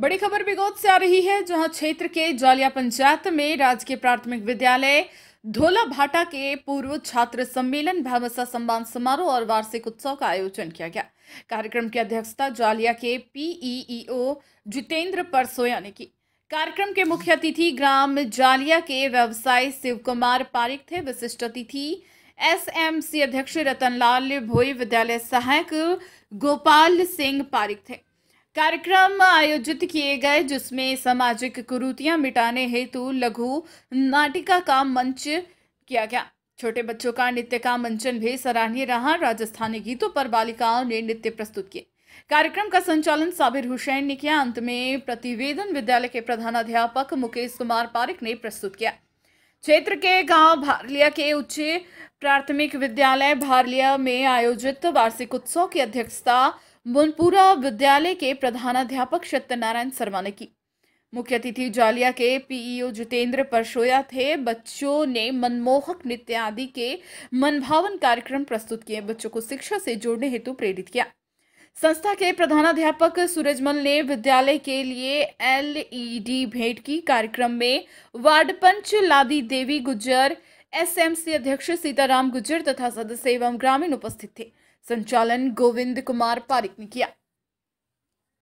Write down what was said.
बड़ी खबर बिगोद से आ रही है जहां क्षेत्र के जालिया पंचायत में राजकीय प्राथमिक विद्यालय धोला भाटा के पूर्व छात्र सम्मेलन भावसा सम्मान समारोह और वार्षिक उत्सव का आयोजन किया गया कार्यक्रम की अध्यक्षता जालिया के पीईओ जितेंद्र परसोया ने की कार्यक्रम के मुख्य अतिथि ग्राम जालिया के व्यवसायी शिव कुमार पारिक थे विशिष्ट अतिथि एसएमसी अध्यक्ष रतनलाल भोई विद्यालय सहायक गोपाल सिंह पारिक थे कार्यक्रम आयोजित किए गए जिसमें सामाजिक कुरूतियां मिटाने हेतु लघु नाटिका का मंच किया गया छोटे बच्चों का नृत्य का मंचन भी सराहनीय रहा राजस्थानी गीतों पर बालिकाओं ने नृत्य प्रस्तुत किए कार्यक्रम का संचालन साबिर हुसैन ने किया अंत में प्रतिवेदन विद्यालय के प्रधानाध्यापक मुकेश कुमार पारिक ने प्रस्तुत किया क्षेत्र के गांव भारलिया के उच्च प्राथमिक विद्यालय भारलिया में आयोजित वार्षिक उत्सव की अध्यक्षता बुनपुरा विद्यालय के प्रधानाध्यापक सत्यनारायण शर्मा ने की मुख्य अतिथि जालिया के पीईओ जितेंद्र परशोया थे बच्चों ने मनमोहक नृत्य आदि के मनभावन कार्यक्रम प्रस्तुत किए बच्चों को शिक्षा से जोड़ने हेतु प्रेरित किया संस्था के प्रधानाध्यापक सूरजमल ने विद्यालय के लिए एलईडी भेंट की कार्यक्रम में वार्ड पंच लादी देवी गुज्जर एसएमसी अध्यक्ष सीताराम गुजर तथा सदस्य एवं ग्रामीण उपस्थित थे संचालन गोविंद कुमार पारिक ने किया